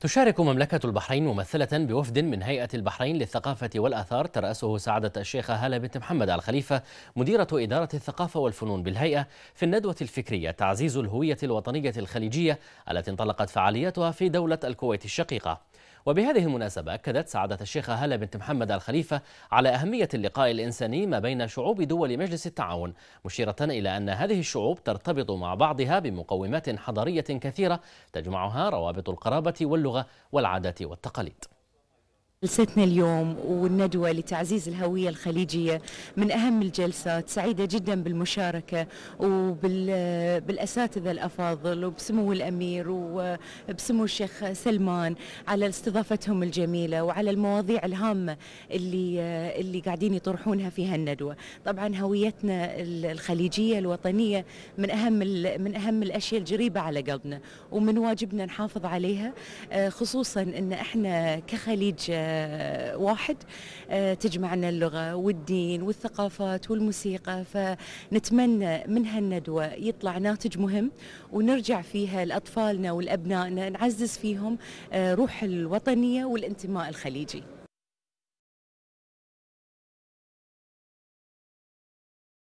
تشارك مملكة البحرين ممثلة بوفد من هيئة البحرين للثقافة والآثار ترأسه سعادة الشيخة هالة بنت محمد على خليفة مديرة إدارة الثقافة والفنون بالهيئة في الندوة الفكرية تعزيز الهوية الوطنية الخليجية التي انطلقت فعاليتها في دولة الكويت الشقيقة وبهذه المناسبة أكدت سعادة الشيخة هالة بنت محمد الخليفة على أهمية اللقاء الإنساني ما بين شعوب دول مجلس التعاون مشيرة إلى أن هذه الشعوب ترتبط مع بعضها بمقومات حضارية كثيرة تجمعها روابط القرابة واللغة والعادات والتقاليد جلستنا اليوم والندوة لتعزيز الهوية الخليجية من أهم الجلسات سعيدة جدا بالمشاركة وبالأساتذة الأفاضل وبسمو الأمير وبسمو الشيخ سلمان على استضافتهم الجميلة وعلى المواضيع الهامة اللي اللي قاعدين يطرحونها في هالندوة طبعا هويتنا الخليجية الوطنية من أهم من أهم الأشياء الجريبة على قلبنا ومن واجبنا نحافظ عليها آه، خصوصا أن احنا كخليج آه، آه، واحد آه، تجمعنا اللغة والدين والثقافات والموسيقى فنتمنى من هالندوة يطلع ناتج مهم ونرجع فيها لأطفالنا والأبنائنا نعزز فيهم آه، روح الوطنية والانتماء الخليجي